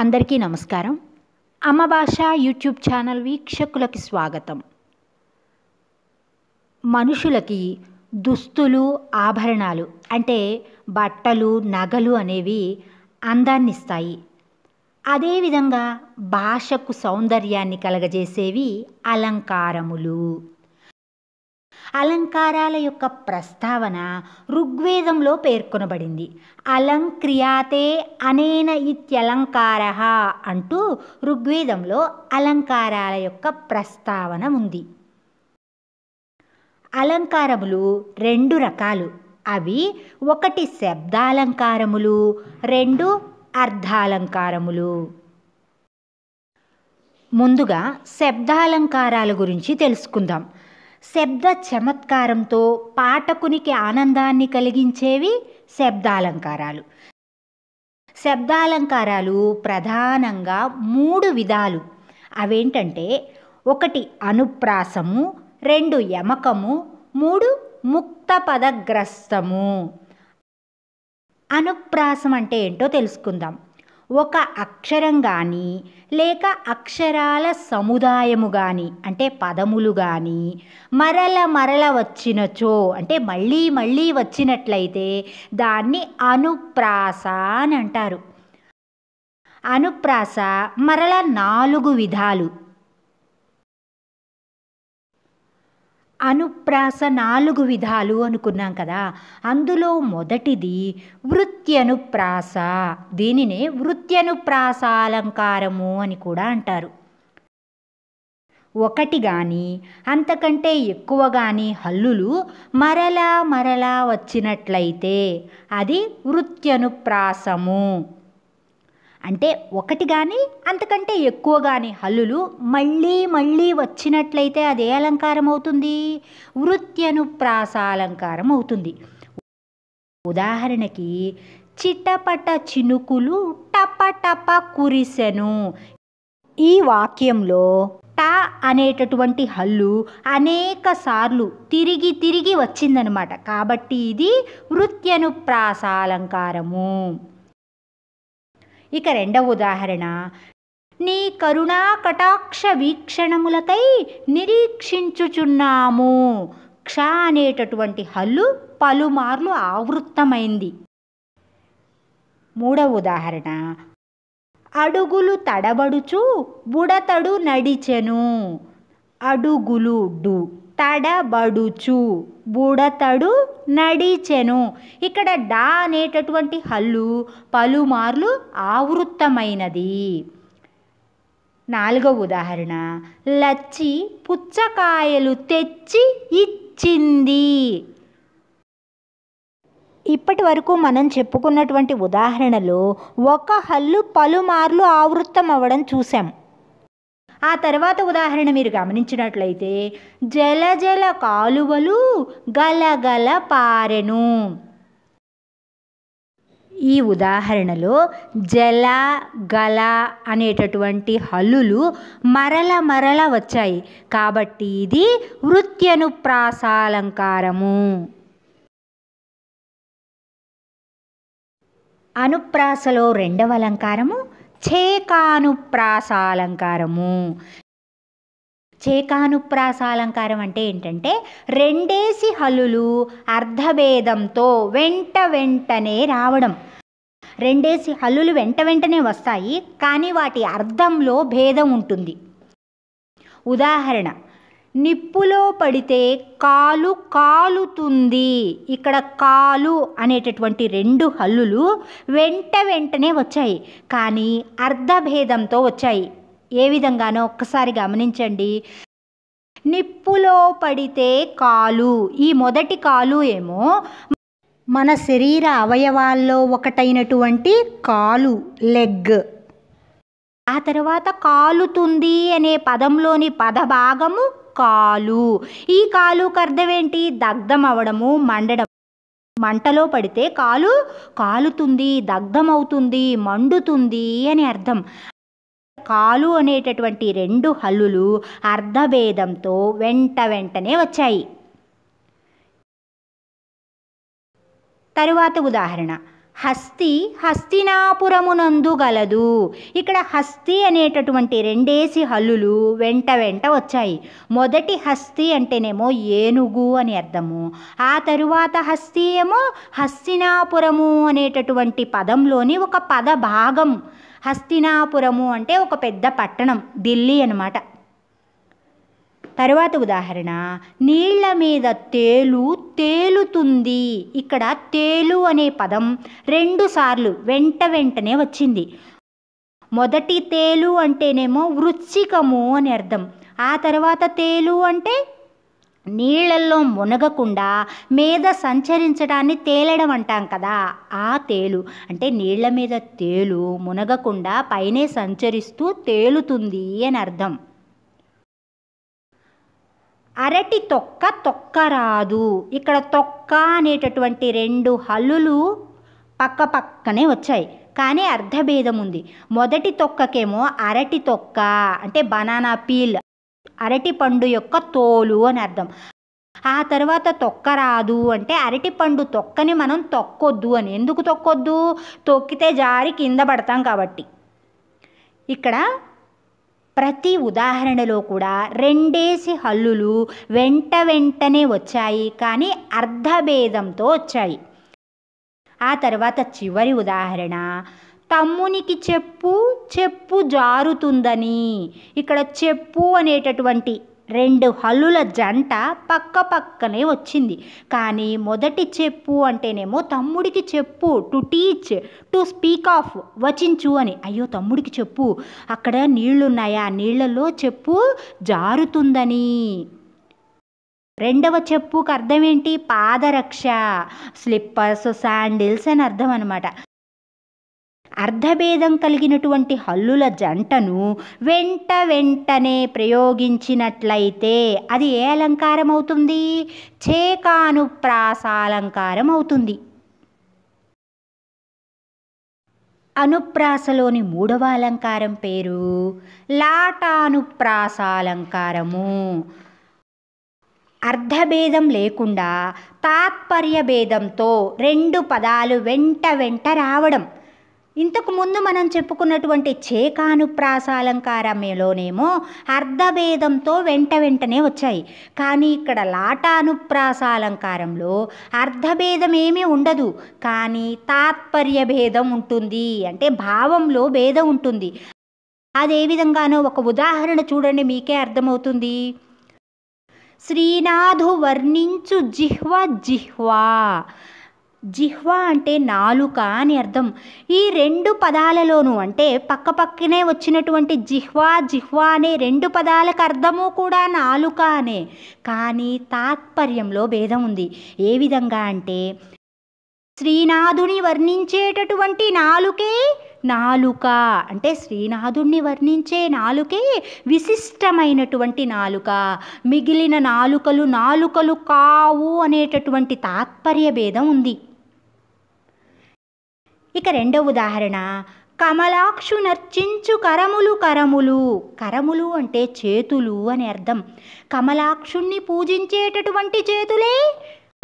అందరికీ నమస్కారం అమ్మ భాష యూట్యూబ్ ఛానల్ వీక్షకులకి స్వాగతం మనుషులకి దుస్తులు ఆభరణాలు అంటే బట్టలు నగలు అనేవి అందాన్నిస్తాయి అదేవిధంగా భాషకు సౌందర్యాన్ని కలగజేసేవి అలంకారములు అలంకారాల యొక్క ప్రస్తావన ఋగ్వేదంలో పేర్కొనబడింది అలంక్రియాతే అనేన ఇత్యలంకార అంటూ ఋగ్వేదంలో అలంకారాల యొక్క ప్రస్తావన ఉంది అలంకారములు రెండు రకాలు అవి ఒకటి శబ్దాలంకారములు రెండు అర్ధాలంకారములు ముందుగా శబ్దాలంకారాల గురించి తెలుసుకుందాం శబ్ద చమత్కారంతో పాఠకునికి ఆనందాన్ని కలిగించేవి శబ్దాలంకారాలు శబ్దాలంకారాలు ప్రధానంగా మూడు విధాలు అవేంటంటే ఒకటి అనుప్రాసము రెండు యమకము మూడు ముక్త పదగ్రస్తము అనుప్రాసం అంటే ఏంటో తెలుసుకుందాం ఒక అక్షరం కానీ లేక అక్షరాల సముదాయము కానీ అంటే పదములు కానీ మరల మరల వచ్చినచో అంటే మళ్ళీ మళ్ళీ వచ్చినట్లయితే దాన్ని అనుప్రాస అని అంటారు అనుప్రాస మరల నాలుగు విధాలు అనుప్రాస నాలుగు విధాలు అనుకున్నాం కదా అందులో మొదటిది వృత్యనుప్రాస దీనినే అలంకారము అని కూడా అంటారు ఒకటి కానీ అంతకంటే ఎక్కువ కానీ హల్లులు మరలా మరలా వచ్చినట్లయితే అది వృత్యనుప్రాసము అంటే ఒకటి కానీ అంతకంటే ఎక్కువ కానీ హల్లులు మళ్ళీ మళ్ళీ వచ్చినట్లయితే అదే అలంకారం అవుతుంది ప్రాసాలంకారం అవుతుంది ఉదాహరణకి చిట్టపట చినుకులు టప టప కురిసెను ఈ వాక్యంలో ట అనేటటువంటి హల్లు అనేక సార్లు తిరిగి తిరిగి వచ్చిందనమాట కాబట్టి ఇది ప్రాసాలంకారము ఇక రెండవ ఉదాహరణ నీ కరుణా కటాక్ష వీక్షణములకై నిరీక్షించుచున్నాము క్ష అనేటటువంటి హల్లు పలుమార్లు ఆవృత్తమైంది మూడవ ఉదాహరణ అడుగులు తడబడుచు బుడతడు నడిచెను అడుగులు డు తడబడుచు బుడతడు నడిచెను ఇక్కడ డా అనేటటువంటి హల్లు పలుమార్లు ఆవృత్తమైనది నాలుగవ ఉదాహరణ లచ్చి పుచ్చకాయలు తెచ్చి ఇచ్చింది ఇప్పటి వరకు మనం చెప్పుకున్నటువంటి ఉదాహరణలో ఒక హల్లు పలుమార్లు ఆవృత్తం అవ్వడం చూసాం ఆ తర్వాత ఉదాహరణ మీరు గమనించినట్లయితే జలజల కాలువలు గలగల పారెను ఈ ఉదాహరణలో జల గల అనేటటువంటి హల్లులు మరల మరల వచ్చాయి కాబట్టి ఇది వృత్యనుప్రాసాలంకారము అనుప్రాసలో రెండవ అలంకారము చేకానుప్రాసాలంకారము చేకానుప్రాసాలంకారం అంటే ఏంటంటే రెండేసి హల్లులు అర్ధభేదంతో వెంట వెంటనే రావడం రెండేసి హల్లులు వెంట వెంటనే వస్తాయి కానీ వాటి అర్థంలో భేదం ఉంటుంది ఉదాహరణ నిప్పులో పడితే కాలు కాలుతుంది ఇక్కడ కాలు అనేటటువంటి రెండు హల్లులు వెంట వెంటనే వచ్చాయి కానీ అర్ధభేదంతో వచ్చాయి ఏ విధంగానో ఒక్కసారి గమనించండి నిప్పులో పడితే కాలు ఈ మొదటి కాలు ఏమో మన శరీర అవయవాల్లో ఒకటైనటువంటి కాలు లెగ్ ఆ తర్వాత కాలుతుంది అనే పదంలోని పదభాగము కాలు ఈ కాలుకు అర్థం ఏంటి దగ్ధం అవడము మండడం మంటలో పడితే కాలు కాలుతుంది దగ్ధం అవుతుంది మండుతుంది అని అర్థం కాలు అనేటటువంటి రెండు హల్లులు అర్ధభేదంతో వెంట వెంటనే వచ్చాయి తరువాత ఉదాహరణ హస్తి హస్తినాపురమునందు గలదు ఇక్కడ హస్తి అనేటటువంటి రెండేసి హల్లులు వెంట వెంట వచ్చాయి మొదటి హస్తి అంటేనేమో ఏనుగు అని అర్థము ఆ తరువాత హస్తి ఏమో హస్తినాపురము అనేటటువంటి పదంలోని ఒక పద భాగం హస్తినాపురము అంటే ఒక పెద్ద పట్టణం ఢిల్లీ అనమాట తర్వాత ఉదాహరణ నీళ్ల మీద తేలు తేలుతుంది ఇక్కడ తేలు అనే పదం రెండుసార్లు వెంట వెంటనే వచ్చింది మొదటి తేలు అంటేనేమో వృచ్చికము అని అర్థం ఆ తర్వాత తేలు అంటే నీళ్లలో మునగకుండా మీద సంచరించడాన్ని తేలడం అంటాం కదా ఆ తేలు అంటే నీళ్ల మీద తేలు మునగకుండా పైనే సంచరిస్తూ తేలుతుంది అని అర్థం అరటి తొక్క తొక్క రాదు ఇక్కడ తొక్క అనేటటువంటి రెండు హల్లులు పక్క పక్కనే వచ్చాయి కానీ అర్ధభేదం ఉంది మొదటి తొక్కకేమో అరటి తొక్క అంటే బనానా పీల్ అరటి పండు యొక్క తోలు అని అర్థం ఆ తర్వాత తొక్క రాదు అంటే అరటిపండు తొక్కని మనం తొక్కొద్దు అని ఎందుకు తొక్కొద్దు తొక్కితే జారి కింద పడతాం కాబట్టి ఇక్కడ ప్రతి ఉదాహరణలో కూడా రెండేసి హల్లులు వెంట వెంటనే వచ్చాయి కానీ అర్ధభేదంతో వచ్చాయి ఆ తర్వాత చివరి ఉదాహరణ తమ్మునికి చెప్పు చెప్పు జారుతుందని ఇక్కడ చెప్పు అనేటటువంటి రెండు హల్లుల జంట పక్క పక్కనే వచ్చింది కానీ మొదటి చెప్పు అంటేనేమో తమ్ముడికి చెప్పు to teach to speak of వచించు అని అయ్యో తమ్ముడికి చెప్పు అక్కడ నీళ్లున్నాయా నీళ్లలో చెప్పు జారుతుందని రెండవ చెప్పుకు అర్థం ఏంటి పాదరక్ష స్లిప్పర్స్ శాండిల్స్ అని అర్థం అనమాట అర్ధభేదం కలిగినటువంటి హల్లుల జంటను వెంట వెంటనే ప్రయోగించినట్లయితే అది ఏ అలంకారం అవుతుంది చేకానుప్రాసాలంకారం అవుతుంది అనుప్రాసలోని మూడవ అలంకారం పేరు లాటానుప్రాసాలంకారము అర్ధభేదం లేకుండా తాత్పర్య భేదంతో రెండు పదాలు వెంట వెంట రావడం ఇంతకుముందు మనం చెప్పుకున్నటువంటి చేకానుప్రాసాలంకారములోనేమో అర్ధభేదంతో వెంట వెంటనే వచ్చాయి కానీ ఇక్కడ లాటానుప్రాసాలంకారంలో అర్ధభేదం ఏమీ ఉండదు కానీ తాత్పర్య భేదం ఉంటుంది అంటే భావంలో భేదం ఉంటుంది అదే విధంగానో ఒక ఉదాహరణ చూడండి మీకే అర్థమవుతుంది శ్రీనాథు వర్ణించు జిహ్వ జిహ్వా జిహ్వ అంటే నాలుక అని అర్థం ఈ రెండు పదాలలోనూ అంటే పక్కపక్కనే వచ్చినటువంటి జిహ్వా జిహ్వా అనే రెండు పదాలకు అర్థము కూడా నాలుక అనే కానీ తాత్పర్యంలో భేదం ఉంది ఏ విధంగా అంటే శ్రీనాథుని వర్ణించేటటువంటి నాలుకే నాలుక అంటే శ్రీనాథుణ్ణి వర్ణించే నాలుకే విశిష్టమైనటువంటి నాలుక మిగిలిన నాలుకలు నాలుకలు కావు అనేటటువంటి తాత్పర్య భేదం ఉంది ఇక రెండవ ఉదాహరణ కమలాక్షు నర్చించు కరములు కరములు కరములు అంటే చేతులు అని అర్థం కమలాక్షుణ్ణి పూజించేటటువంటి చేతులే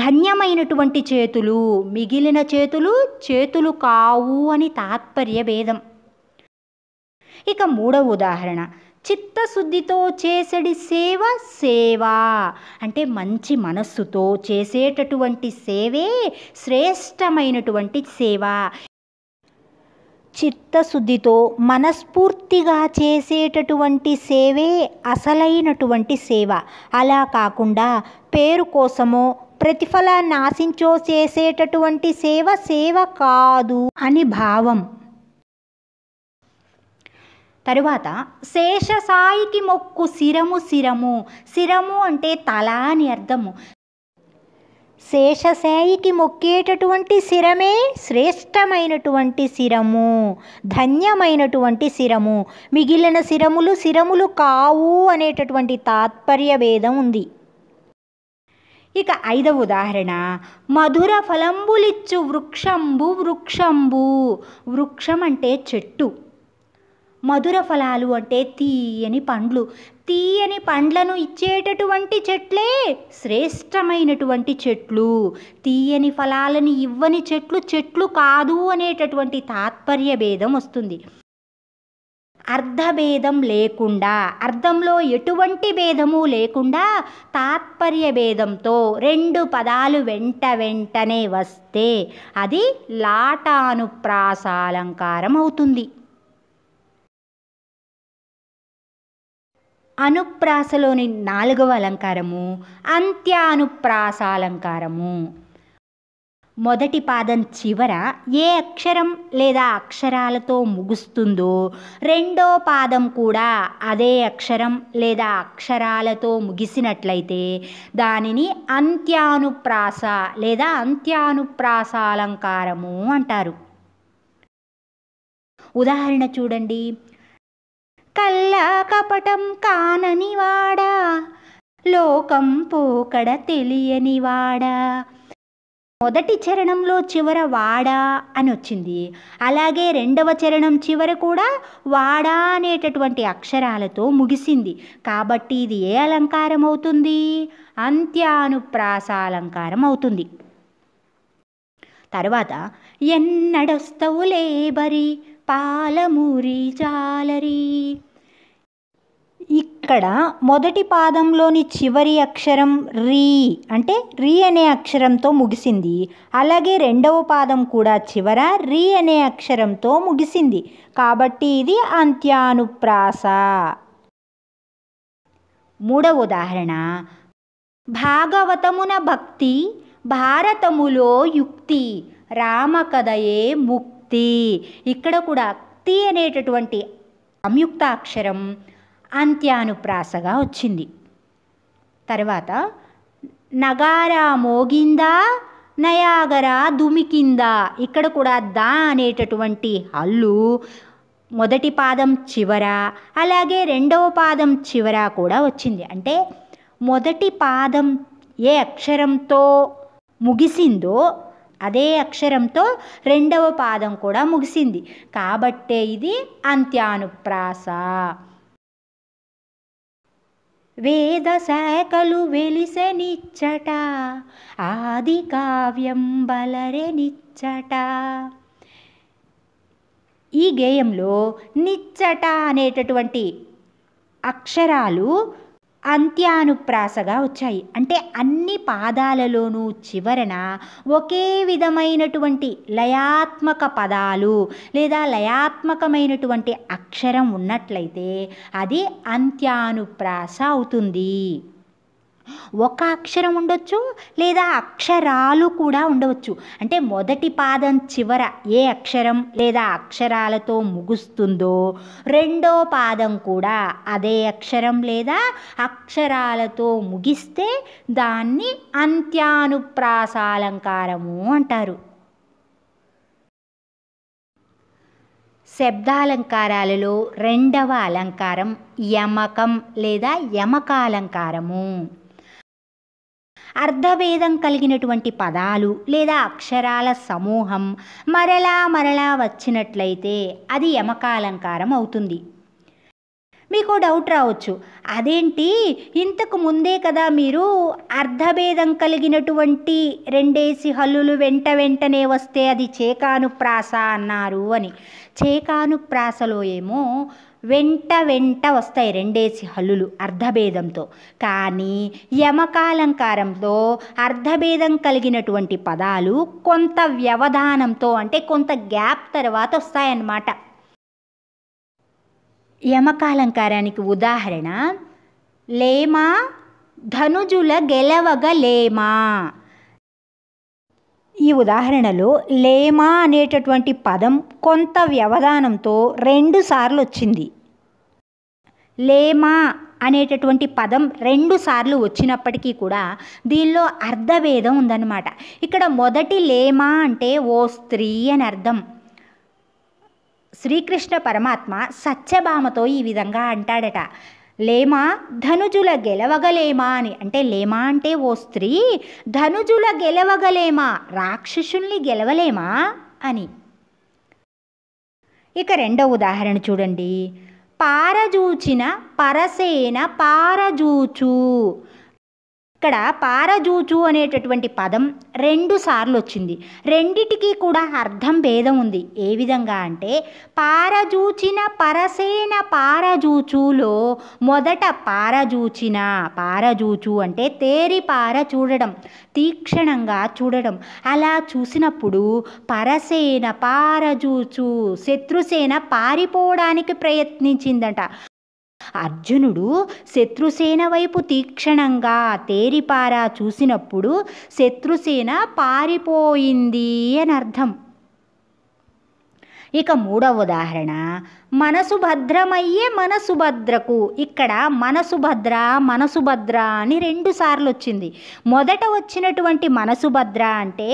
ధన్యమైనటువంటి చేతులు మిగిలిన చేతులు చేతులు కావు అని తాత్పర్య భేదం ఇక మూడవ ఉదాహరణ చిత్తశుద్ధితో చేసడి సేవ సేవ అంటే మంచి మనస్సుతో చేసేటటువంటి సేవే శ్రేష్టమైనటువంటి సేవ చిత్తశుద్ధితో మనస్ఫూర్తిగా చేసేటటువంటి సేవే అసలైనటువంటి సేవ అలా కాకుండా పేరు కోసమో ప్రతిఫలాన్ని ఆశించో చేసేటటువంటి సేవ సేవ కాదు అని భావం తరువాత శేషసాయికి మొక్కు శిరము శిరము శిరము అంటే తల అని అర్థము శేషశాయికి మొక్కేటటువంటి శిరమే శ్రేష్టమైనటువంటి శిరము ధన్యమైనటువంటి శిరము మిగిలిన శిరములు శిరములు కావు అనేటటువంటి తాత్పర్య భేదం ఉంది ఇక ఐదవ ఉదాహరణ మధుర ఫలంబులిచ్చు వృక్షంబు వృక్షంబు వృక్షం అంటే చెట్టు మధుర ఫలాలు అంటే తీయని పండ్లు తీయని పండ్లను ఇచ్చేటటువంటి చెట్లే శ్రేష్టమైనటువంటి చెట్లు తీయని ఫలాలని ఇవ్వని చెట్లు చెట్లు కాదు అనేటటువంటి తాత్పర్య భేదం వస్తుంది అర్థభేదం లేకుండా అర్థంలో ఎటువంటి భేదము లేకుండా తాత్పర్య భేదంతో రెండు పదాలు వెంట వెంటనే వస్తే అది లాటానుప్రాసాలంకారం అవుతుంది అనుప్రాసలోని నాలుగవ అలంకారము అంత్యానుప్రాస అలంకారము మొదటి పాదం చివర ఏ అక్షరం లేదా అక్షరాలతో ముగుస్తుందో రెండో పాదం కూడా అదే అక్షరం లేదా అక్షరాలతో ముగిసినట్లయితే దానిని అంత్యానుప్రాస లేదా అంత్యానుప్రాస అలంకారము అంటారు ఉదాహరణ చూడండి కల్లా కపటం కాననివాడా లోకం పోకడ తెలియనివాడా మొదటి చరణంలో చివర వాడా అని వచ్చింది అలాగే రెండవ చరణం చివర కూడా వాడా అనేటటువంటి అక్షరాలతో ముగిసింది కాబట్టి ఇది ఏ అలంకారం అవుతుంది అంత్యానుప్రాస అలంకారం అవుతుంది తర్వాత ఎన్నడొస్తవులే బరి పాలమూరి జాలరి ఇక్కడ మొదటి పాదంలోని చివరి అక్షరం రీ అంటే రీ అనే అక్షరంతో ముగిసింది అలాగే రెండవ పాదం కూడా చివర రీ అనే అక్షరంతో ముగిసింది కాబట్టి ఇది అంత్యానుప్రాస మూడవ ఉదాహరణ భాగవతమున భక్తి భారతములో యుక్తి రామకథయే ముక్తి అస్తి ఇక్కడ కూడా తి అనేటటువంటి సంయుక్త అక్షరం అంత్యానుప్రాసగా వచ్చింది తర్వాత నగారా మోగిందా నయాగరా దుమికిందా ఇక్కడ కూడా దా అనేటటువంటి హల్లు మొదటి పాదం చివర అలాగే రెండవ పాదం చివర కూడా వచ్చింది అంటే మొదటి పాదం ఏ అక్షరంతో ముగిసిందో అదే అక్షరంతో రెండవ పాదం కూడా ముగిసింది కాబట్టే ఇది అంత్యానుప్రాస వేద శాఖలు వెలిసెనిచ్చట ఆది కావ్యం బలరెనిచ్చట ఈ గేయంలో నిచ్చట అనేటటువంటి అక్షరాలు అంత్యానుప్రాసగా వచ్చాయి అంటే అన్ని పాదాలలోనూ చివరన ఒకే విధమైనటువంటి లయాత్మక పదాలు లేదా లయాత్మకమైనటువంటి అక్షరం ఉన్నట్లయితే అది అంత్యానుప్రాస అవుతుంది ఒక అక్షరం ఉండొచ్చు లేదా అక్షరాలు కూడా ఉండవచ్చు అంటే మొదటి పాదం చివర ఏ అక్షరం లేదా అక్షరాలతో ముగుస్తుందో రెండో పాదం కూడా అదే అక్షరం లేదా అక్షరాలతో ముగిస్తే దాన్ని అంత్యానుప్రాసాలంకారము అంటారు శబ్దాలంకారాలలో రెండవ అలంకారం యమకం లేదా యమకాలంకారము అర్ధభేదం కలిగినటువంటి పదాలు లేదా అక్షరాల సమూహం మరలా మరలా వచ్చినట్లయితే అది యమకాలంకారం అవుతుంది మీకు డౌట్ రావచ్చు అదేంటి ఇంతకు ముందే కదా మీరు అర్ధభేదం కలిగినటువంటి రెండేసి హల్లులు వెంట వెంటనే వస్తే అది చేకానుప్రాస అన్నారు అని చేకానుప్రాసలో ఏమో వెంట వెంట వస్తాయి రెండేసి హల్లులు అర్ధభేదంతో కానీ యమకాలంకారంలో అర్ధభేదం కలిగినటువంటి పదాలు కొంత వ్యవధానంతో అంటే కొంత గ్యాప్ తర్వాత వస్తాయన్నమాట యమకాలంకారానికి ఉదాహరణ లేమా ధనుజుల లేమా ఈ ఉదాహరణలో లేమా అనేటటువంటి పదం కొంత వ్యవధానంతో రెండు సార్లు వచ్చింది లేమా అనేటటువంటి పదం రెండు సార్లు వచ్చినప్పటికీ కూడా దీనిలో అర్ధభేదం ఉందన్నమాట ఇక్కడ మొదటి లేమా అంటే ఓ స్త్రీ అని అర్థం శ్రీకృష్ణ పరమాత్మ సత్యభామతో ఈ విధంగా అంటాడట లేమా ధనుజుల గెలవగలేమా అని అంటే లేమా అంటే ఓ స్త్రీ ధనుజుల గెలవగలేమా రాక్షసుల్ని గెలవలేమా అని ఇక రెండవ ఉదాహరణ చూడండి పారజూచిన పరసేన పారజూచు ఇక్కడ పారజూచు అనేటటువంటి పదం రెండు సార్లు వచ్చింది రెండిటికి కూడా అర్థం భేదం ఉంది ఏ విధంగా అంటే పారజూచిన పరసేన పారజూచులో మొదట పారజూచిన పారజూచు అంటే తేరి పార చూడడం తీక్షణంగా చూడడం అలా చూసినప్పుడు పరసేన పారజూచు శత్రుసేన పారిపోవడానికి ప్రయత్నించిందట అర్జునుడు శత్రుసేన వైపు తీక్షణంగా తేరిపారా చూసినప్పుడు శత్రుసేన పారిపోయింది అని అర్థం ఇక మూడవ ఉదాహరణ మనసు భద్రమయ్యే మనసు భద్రకు ఇక్కడ మనసు భద్ర మనసు భద్ర అని రెండు సార్లు వచ్చింది మొదట వచ్చినటువంటి మనసు భద్ర అంటే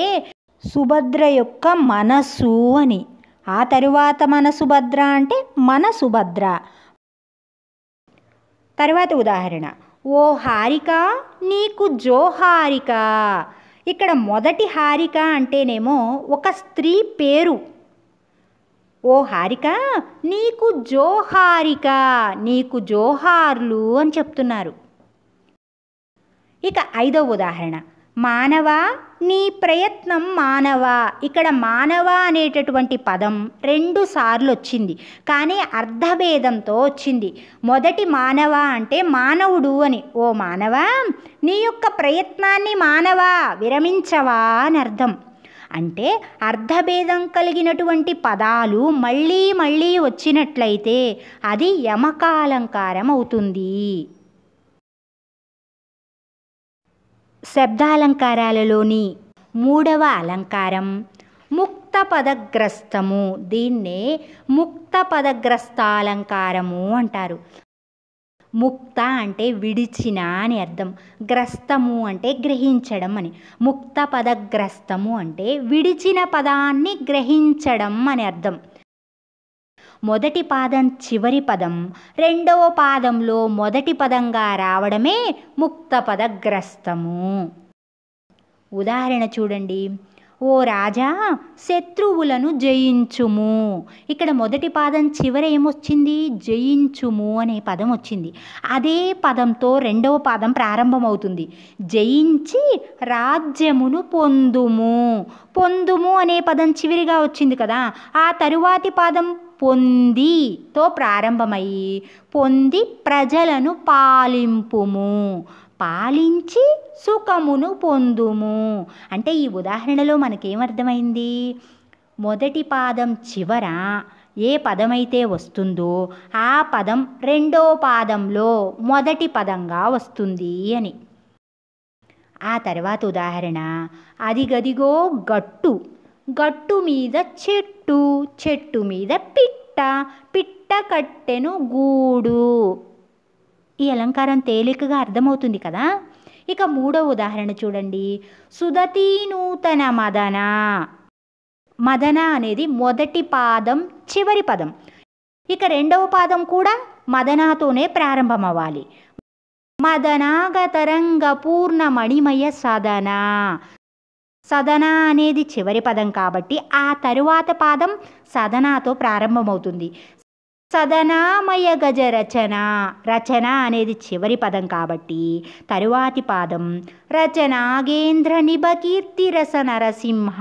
సుభద్ర యొక్క మనసు అని ఆ తరువాత మనసు భద్ర అంటే మనసు భద్ర తర్వాత ఉదాహరణ ఓ హారిక నీకు జోహారిక ఇక్కడ మొదటి హారిక అంటేనేమో ఒక స్త్రీ పేరు ఓ హారిక నీకు జోహారిక నీకు జోహార్లు అని చెప్తున్నారు ఇక ఐదవ ఉదాహరణ మానవ నీ ప్రయత్నం మానవ ఇక్కడ మానవ అనేటటువంటి పదం రెండు సార్లు వచ్చింది కానీ అర్ధభేదంతో వచ్చింది మొదటి మానవ అంటే మానవుడు అని ఓ మానవ నీ యొక్క ప్రయత్నాన్ని మానవ విరమించవా అని అర్థం అంటే అర్ధభేదం కలిగినటువంటి పదాలు మళ్ళీ మళ్ళీ వచ్చినట్లయితే అది యమకాలంకారం అవుతుంది శబ్దాలంకారాలలోని మూడవ అలంకారం ముక్త పదగ్రస్తము దీన్నే ముక్త పదగ్రస్తాలంకారము అంటారు ముక్త అంటే విడిచిన అని అర్థం గ్రస్తము అంటే గ్రహించడం అని ముక్త పదగ్రస్తము అంటే విడిచిన పదాన్ని గ్రహించడం అని అర్థం మొదటి పాదం చివరి పదం రెండవ పాదంలో మొదటి పదంగా రావడమే ముక్త పదగ్రస్తము ఉదాహరణ చూడండి ఓ రాజా శత్రువులను జయించుము ఇక్కడ మొదటి పాదం చివర ఏమొచ్చింది జయించుము అనే పదం వచ్చింది అదే పదంతో రెండవ పాదం ప్రారంభమవుతుంది జయించి రాజ్యమును పొందుము పొందుము అనే పదం చివరిగా వచ్చింది కదా ఆ తరువాతి పాదం పొంది తో ప్రారంభమయ్యి పొంది ప్రజలను పాలింపుము పాలించి సుఖమును పొందుము అంటే ఈ ఉదాహరణలో మనకేమర్థమైంది మొదటి పాదం చివర ఏ పదమైతే వస్తుందో ఆ పదం రెండో పాదంలో మొదటి పదంగా వస్తుంది అని ఆ తర్వాత ఉదాహరణ అదిగదిగో గట్టు గట్టు మీద చెట్టు చెట్టు చెట్టు మీద పిట్ట పిట్ట కట్టెను గూడు ఈ అలంకారం తేలికగా అర్థమవుతుంది కదా ఇక మూడవ ఉదాహరణ చూడండి సుదతీ నూతన మదన మదన అనేది మొదటి పాదం చివరి పదం ఇక రెండవ పాదం కూడా మదనాతోనే ప్రారంభమవ్వాలి మదనాగతరంగ పూర్ణ మణిమయ సాధన సదన అనేది చివరి పదం కాబట్టి ఆ తరువాత పాదం సదనాతో ప్రారంభమవుతుంది సదనామయ గజ రచన రచన అనేది చివరి పదం కాబట్టి తరువాతి పాదం రచనాగేంద్ర నిభకీర్తి రస నరసింహ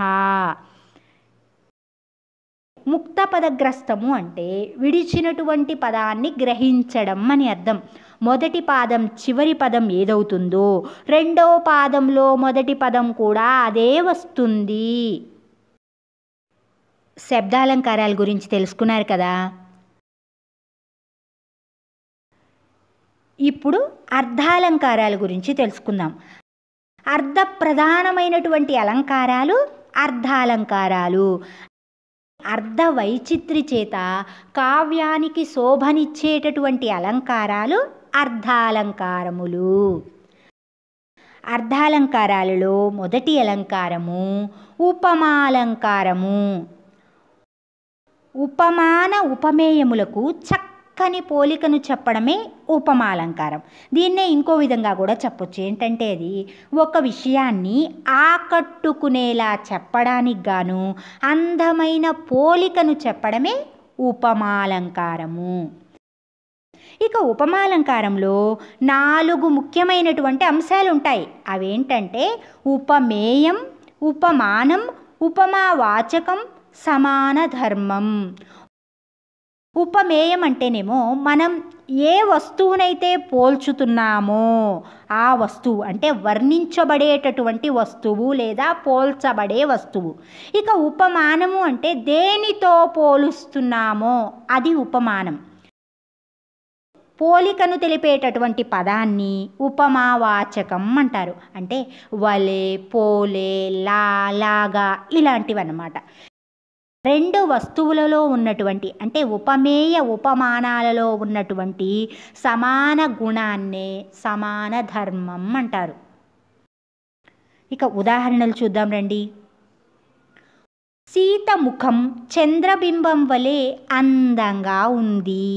ముక్త పదగ్రస్తము అంటే విడిచినటువంటి పదాన్ని గ్రహించడం అని అర్థం మొదటి పాదం చివరి పదం ఏదవుతుందో రెండవ పాదంలో మొదటి పదం కూడా అదే వస్తుంది శబ్దాలంకారాల గురించి తెలుసుకున్నారు కదా ఇప్పుడు అర్ధాలంకారాల గురించి తెలుసుకుందాం అర్ధ ప్రధానమైనటువంటి అలంకారాలు అర్ధాలంకారాలు అర్ధ వైచిత్రి చేత కావ్యానికి శోభనిచ్చేటటువంటి అలంకారాలు అర్ధాలంకారములు అర్ధాలంకారాలలో మొదటి అలంకారము ఉపమాలంకారము ఉపమాన ఉపమేయములకు చక్క చక్కని పోలికను చెప్పడమే ఉపమాలంకారం దీన్నే ఇంకో విధంగా కూడా చెప్పొచ్చు ఏంటంటే అది ఒక విషయాన్ని ఆకట్టుకునేలా చెప్పడానికి గాను అందమైన పోలికను చెప్పడమే ఉపమాలంకారము ఇక ఉపమాలంకారంలో నాలుగు ముఖ్యమైనటువంటి అంశాలు ఉంటాయి అవేంటంటే ఉపమేయం ఉపమానం ఉపమావాచకం సమాన ధర్మం ఉపమేయం అంటేనేమో మనం ఏ వస్తువునైతే పోల్చుతున్నామో ఆ వస్తువు అంటే వర్ణించబడేటటువంటి వస్తువు లేదా పోల్చబడే వస్తువు ఇక ఉపమానము అంటే దేనితో పోలుస్తున్నామో అది ఉపమానం పోలికను తెలిపేటటువంటి పదాన్ని ఉపమావాచకం అంటారు అంటే వలే పోలే లాగా ఇలాంటివన్నమాట రెండు వస్తువులలో ఉన్నటువంటి అంటే ఉపమేయ ఉపమానాలలో ఉన్నటువంటి సమాన గుణాన్నే సమాన ధర్మం అంటారు ఇక ఉదాహరణలు చూద్దాం రండి సీత ముఖం చంద్రబింబం వలె అందంగా ఉంది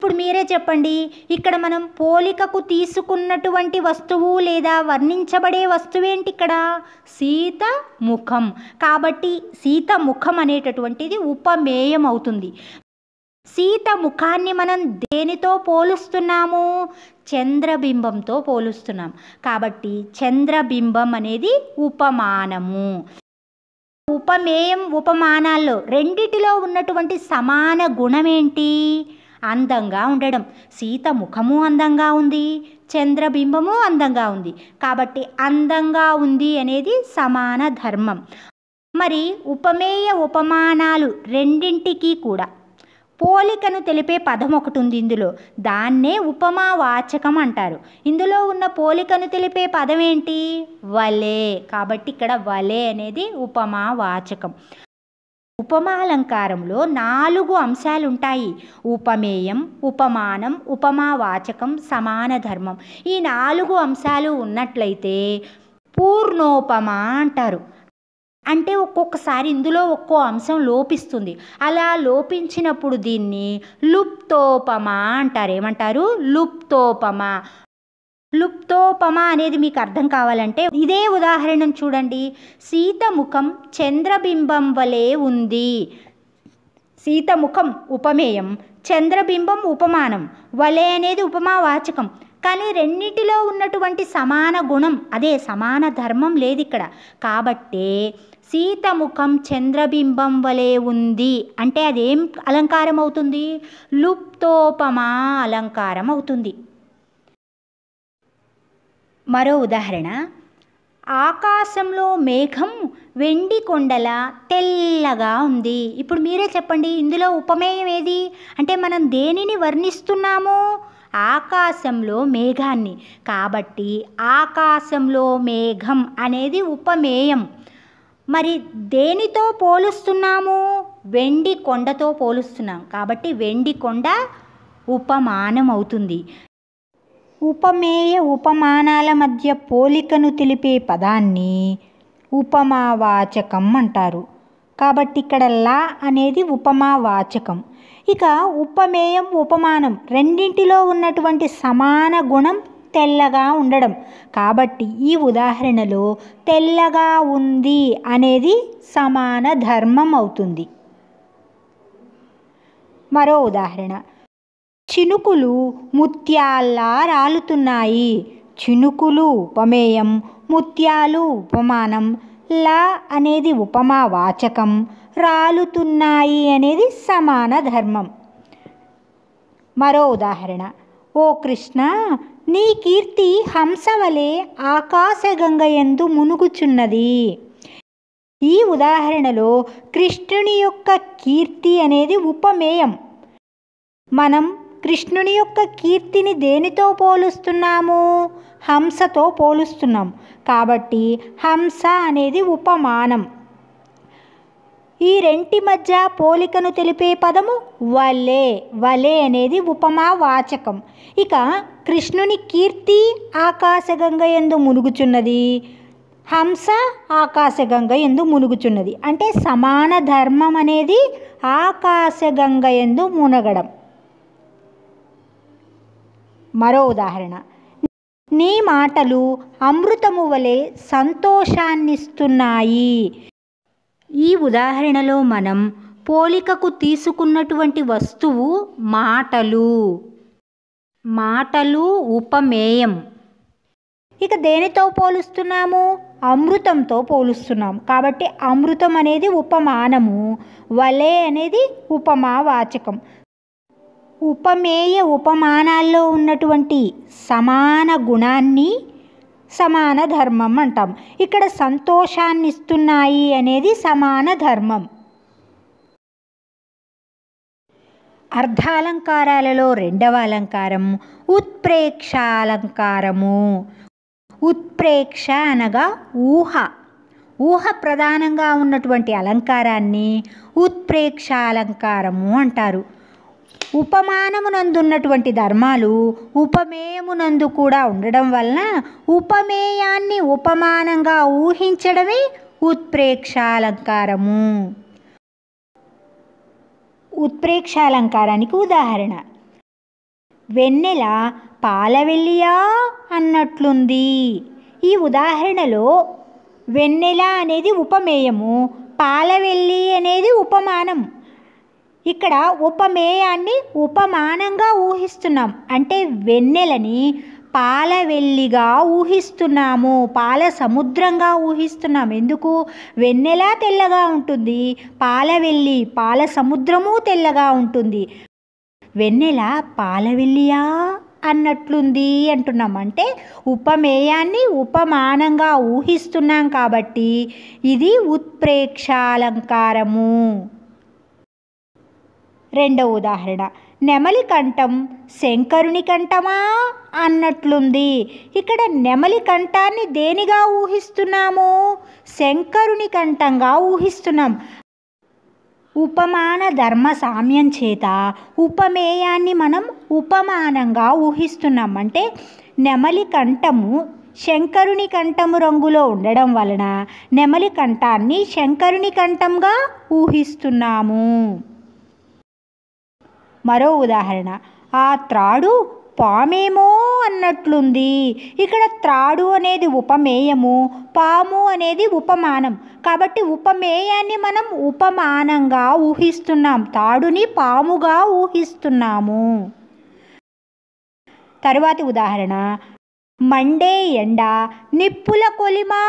ఇప్పుడు మీరే చెప్పండి ఇక్కడ మనం పోలికకు తీసుకున్నటువంటి వస్తువు లేదా వర్ణించబడే వస్తువు ఏంటి ఇక్కడ సీత ముఖం కాబట్టి సీత ముఖం అనేటటువంటిది ఉపమేయం అవుతుంది సీత ముఖాన్ని మనం దేనితో పోలుస్తున్నాము చంద్రబింబంతో పోలుస్తున్నాం కాబట్టి చంద్రబింబం అనేది ఉపమానము ఉపమేయం ఉపమానాల్లో రెండిటిలో ఉన్నటువంటి సమాన గుణం ఏంటి అందంగా ఉండడం సీత ముఖము అందంగా ఉంది చంద్రబింబము అందంగా ఉంది కాబట్టి అందంగా ఉంది అనేది సమాన ధర్మం మరి ఉపమేయ ఉపమానాలు రెండింటికి కూడా పోలికను తెలిపే పదం ఒకటి ఉంది ఇందులో దాన్నే ఉపమా వాచకం అంటారు ఇందులో ఉన్న పోలికను తెలిపే పదం ఏంటి వలే కాబట్టి ఇక్కడ వలే అనేది ఉపమా వాచకం ఉపమాలంకారంలో నాలుగు అంశాలుంటాయి ఉపమేయం ఉపమానం ఉపమావాచకం సమాన ధర్మం ఈ నాలుగు అంశాలు ఉన్నట్లయితే పూర్ణోపమా అంటారు అంటే ఒక్కొక్కసారి ఇందులో ఒక్కో అంశం లోపిస్తుంది అలా లోపించినప్పుడు దీన్ని లుప్తోపమా అంటారు ఏమంటారు లుప్తోపమా లుప్తోపమ అనేది మీకు అర్థం కావాలంటే ఇదే ఉదాహరణను చూడండి సీతముఖం చంద్రబింబం వలె ఉంది సీతముఖం ఉపమేయం చంద్రబింబం ఉపమానం వలె అనేది ఉపమావాచకం కానీ రెండింటిలో ఉన్నటువంటి సమాన గుణం అదే సమాన ధర్మం లేదు ఇక్కడ కాబట్టే సీతముఖం చంద్రబింబం వలె ఉంది అంటే అదేం అలంకారం అవుతుంది లుప్తోపమా అలంకారం అవుతుంది మరో ఉదాహరణ ఆకాశంలో మేఘం వెండి కొండల తెల్లగా ఉంది ఇప్పుడు మీరే చెప్పండి ఇందులో ఉపమేయం ఏది అంటే మనం దేనిని వర్ణిస్తున్నాము ఆకాశంలో మేఘాన్ని కాబట్టి ఆకాశంలో మేఘం అనేది ఉపమేయం మరి దేనితో పోలుస్తున్నాము వెండి కొండతో పోలుస్తున్నాం కాబట్టి వెండి కొండ ఉపమానం అవుతుంది ఉపమేయ ఉపమానాల మధ్య పోలికను తెలిపే పదాన్ని ఉపమావాచకం అంటారు కాబట్టి ఇక్కడ లా అనేది ఉపమావాచకం ఇక ఉపమేయం ఉపమానం రెండింటిలో ఉన్నటువంటి సమాన గుణం తెల్లగా ఉండడం కాబట్టి ఈ ఉదాహరణలో తెల్లగా ఉంది అనేది సమాన ధర్మం అవుతుంది మరో ఉదాహరణ చినుకులు ముత్యాల్లా రాలుతున్నాయి చినుకులు ఉపమేయం ముత్యాలు ఉపమానం లా అనేది ఉపమా వాచకం రాలుతున్నాయి అనేది సమాన ధర్మం మరో ఉదాహరణ ఓ కృష్ణ నీ కీర్తి హంసవలే ఆకాశగంగయందు మునుగుచున్నది ఈ ఉదాహరణలో కృష్ణుని యొక్క కీర్తి అనేది ఉపమేయం మనం కృష్ణుని యొక్క కీర్తిని దేనితో పోలుస్తున్నాము హంసతో పోలుస్తున్నాం కాబట్టి హంస అనేది ఉపమానం ఈ రెంటి మధ్య పోలికను తెలిపే పదము వలే వలే అనేది ఉపమావాచకం ఇక కృష్ణుని కీర్తి ఆకాశగంగ ఎందు మునుగుచున్నది హంస ఆకాశగంగ ఎందు మునుగుచున్నది అంటే సమాన ధర్మం అనేది ఆకాశగంగ ఎందు మునగడం మరో ఉదాహరణ నీ మాటలు అమృతము వలె సంతోషాన్నిస్తున్నాయి ఈ ఉదాహరణలో మనం పోలికకు తీసుకున్నటువంటి వస్తువు మాటలు మాటలు ఉపమేయం ఇక దేనితో పోలుస్తున్నాము అమృతంతో పోలుస్తున్నాం కాబట్టి అమృతం అనేది ఉపమానము వలే అనేది ఉపమావాచకం ఉపమేయ ఉపమానాల్లో ఉన్నటువంటి సమాన గుణాన్ని సమాన ధర్మం అంటాం ఇక్కడ సంతోషాన్ని ఇస్తున్నాయి అనేది సమాన ధర్మం అర్ధాలంకారాలలో రెండవ అలంకారం ఉత్ప్రేక్ష అలంకారము ఉత్ప్రేక్ష అనగా ఊహ ఊహ ప్రధానంగా ఉన్నటువంటి అలంకారాన్ని ఉత్ప్రేక్ష అలంకారము అంటారు ఉపమానమునందున్నటువంటి ధర్మాలు ఉపమేయమునందు కూడా ఉండడం వలన ఉపమేయాన్ని ఉపమానంగా ఊహించడమే ఉత్ప్రేక్షాలంకారము ఉత్ప్రేక్షాలంకారానికి ఉదాహరణ వెన్నెల పాలవెల్లియా అన్నట్లుంది ఈ ఉదాహరణలో వెన్నెల అనేది ఉపమేయము పాలవెల్లి అనేది ఉపమానం ఇక్కడ ఉపమేయాన్ని ఉపమానంగా ఊహిస్తున్నాం అంటే వెన్నెలని పాలవెల్లిగా ఊహిస్తున్నాము పాల సముద్రంగా ఊహిస్తున్నాం ఎందుకు వెన్నెల తెల్లగా ఉంటుంది పాలవెల్లి పాల సముద్రము తెల్లగా ఉంటుంది వెన్నెల పాలవెల్లియా అన్నట్లుంది అంటున్నాం అంటే ఉపమేయాన్ని ఉపమానంగా ఊహిస్తున్నాం కాబట్టి ఇది ఉత్ప్రేక్షాలంకారము రెండవ ఉదాహరణ నెమలి కంఠం శంకరుని కంఠమా అన్నట్లుంది ఇక్కడ నెమలి కంఠాన్ని దేనిగా ఊహిస్తున్నాము శంకరుని కంఠంగా ఊహిస్తున్నాం ఉపమాన ధర్మ సామ్యం చేత ఉపమేయాన్ని మనం ఉపమానంగా ఊహిస్తున్నాం అంటే నెమలి కంఠము శంకరుని కంఠము రంగులో ఉండడం వలన నెమలి కంఠాన్ని శంకరుని కంఠంగా ఊహిస్తున్నాము మరో ఉదాహరణ ఆ త్రాడు పామేమో అన్నట్లుంది ఇక్కడ త్రాడు అనేది ఉపమేయము పాము అనేది ఉపమానం కాబట్టి ఉపమేయాన్ని మనం ఉపమానంగా ఊహిస్తున్నాం తాడుని పాముగా ఊహిస్తున్నాము తరువాతి ఉదాహరణ మండే ఎండ నిప్పుల కొలిమా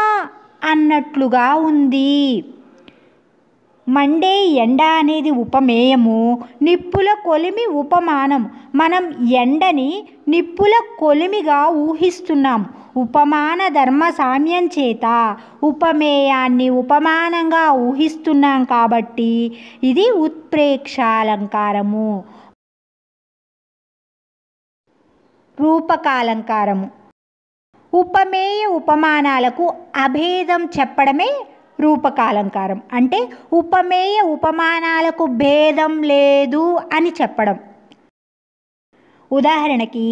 అన్నట్లుగా ఉంది మండే ఎండ అనేది ఉపమేయము నిప్పుల కొలిమి ఉపమానం మనం ఎండని నిప్పుల కొలిమిగా ఊహిస్తున్నాం ఉపమాన ధర్మ సామ్యం చేత ఉపమేయాన్ని ఉపమానంగా ఊహిస్తున్నాం కాబట్టి ఇది ఉత్ప్రేక్షాలంకారము రూపకాలంకారము ఉపమేయ ఉపమానాలకు అభేదం చెప్పడమే రూపకాలంకారం అంటే ఉపమేయ ఉపమానాలకు భేదం లేదు అని చెప్పడం ఉదాహరణకి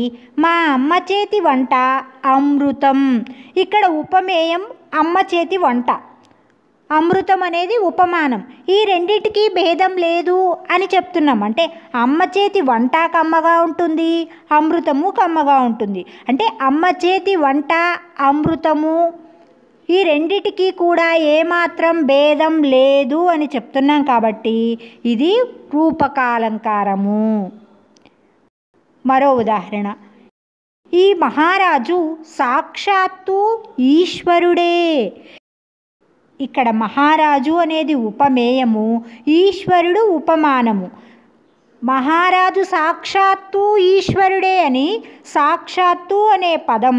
మా అమ్మ చేతి వంట అమృతం ఇక్కడ ఉపమేయం అమ్మ చేతి వంట అమృతం అనేది ఉపమానం ఈ రెండింటికి భేదం లేదు అని చెప్తున్నాం అంటే అమ్మ చేతి వంట కమ్మగా ఉంటుంది అమృతము కమ్మగా ఉంటుంది అంటే అమ్మ చేతి వంట అమృతము ఈ రెండిటికి కూడా ఏమాత్రం భేదం లేదు అని చెప్తున్నాం కాబట్టి ఇది రూపకాలంకారము మరో ఉదాహరణ ఈ మహారాజు సాక్షాత్తు ఈశ్వరుడే ఇక్కడ మహారాజు అనేది ఉపమేయము ఈశ్వరుడు ఉపమానము మహారాజు సాక్షాత్తు ఈశ్వరుడే అని సాక్షాత్తు అనే పదం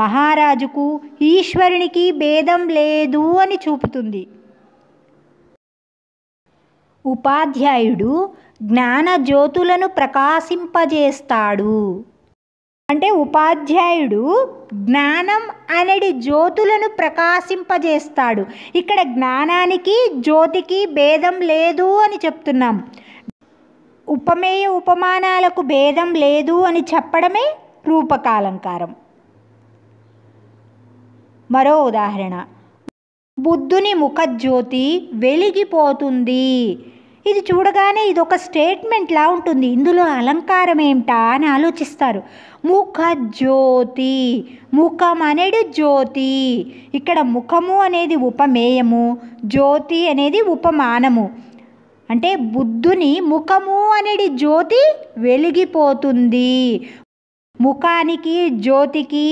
మహారాజుకు ఈశ్వరునికి భేదం లేదు అని చూపుతుంది ఉపాధ్యాయుడు జ్ఞానజ్యోతులను ప్రకాశింపజేస్తాడు అంటే ఉపాధ్యాయుడు జ్ఞానం అనేది జ్యోతులను ప్రకాశింపజేస్తాడు ఇక్కడ జ్ఞానానికి జ్యోతికి భేదం లేదు అని చెప్తున్నాం ఉపమేయ ఉపమానాలకు భేదం లేదు అని చెప్పడమే రూపకాలంకారం మరో ఉదాహరణ బుద్ధుని ముఖజ్యోతి వెలిగిపోతుంది ఇది చూడగానే ఇది ఒక స్టేట్మెంట్లా ఉంటుంది ఇందులో అలంకారం ఏమిటా అని ఆలోచిస్తారు ముఖ జ్యోతి ముఖం అనేది జ్యోతి ఇక్కడ ముఖము అనేది ఉపమేయము జ్యోతి అనేది ఉపమానము అంటే బుద్ధుని ముఖము అనేది జ్యోతి వెలిగిపోతుంది ముఖానికి జ్యోతికి